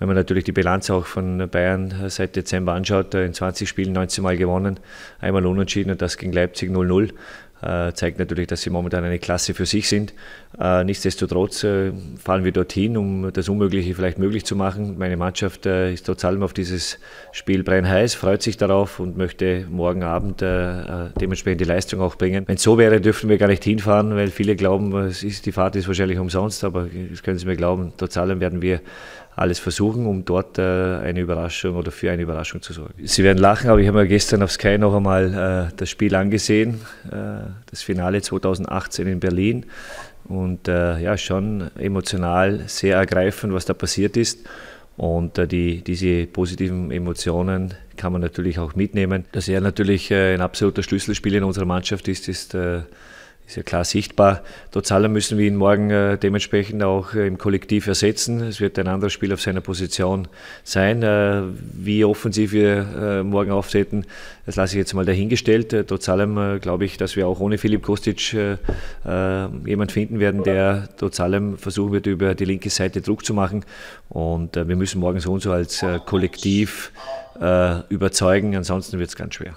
Wenn man natürlich die Bilanz auch von Bayern seit Dezember anschaut, äh, in 20 Spielen 19 Mal gewonnen, einmal unentschieden und das gegen Leipzig 0-0. Äh, zeigt natürlich, dass sie momentan eine Klasse für sich sind. Äh, nichtsdestotrotz äh, fahren wir dorthin, um das Unmögliche vielleicht möglich zu machen. Meine Mannschaft ist trotz allem auf dieses Spiel brennheiß, freut sich darauf und möchte morgen Abend dementsprechend die Leistung auch bringen. Wenn es so wäre, dürften wir gar nicht hinfahren, weil viele glauben, es ist, die Fahrt ist wahrscheinlich umsonst, aber das können Sie mir glauben. Trotz allem werden wir alles versuchen, um dort eine Überraschung oder für eine Überraschung zu sorgen. Sie werden lachen, aber ich habe mir gestern auf Sky noch einmal das Spiel angesehen das Finale 2018 in Berlin. Und äh, ja, schon emotional sehr ergreifend, was da passiert ist. Und äh, die, diese positiven Emotionen kann man natürlich auch mitnehmen. Dass er natürlich äh, ein absoluter Schlüsselspieler in unserer Mannschaft ist, ist ist ja klar sichtbar. Dozala müssen wir ihn morgen äh, dementsprechend auch äh, im Kollektiv ersetzen. Es wird ein anderes Spiel auf seiner Position sein. Äh, wie offensiv wir äh, morgen auftreten, das lasse ich jetzt mal dahingestellt. Trotz äh, allem äh, glaube ich, dass wir auch ohne Philipp Kostic jemand finden werden, der trotz allem versuchen wird, über die linke Seite Druck zu machen. Und wir müssen morgen so und so als Kollektiv überzeugen. Ansonsten wird es ganz schwer.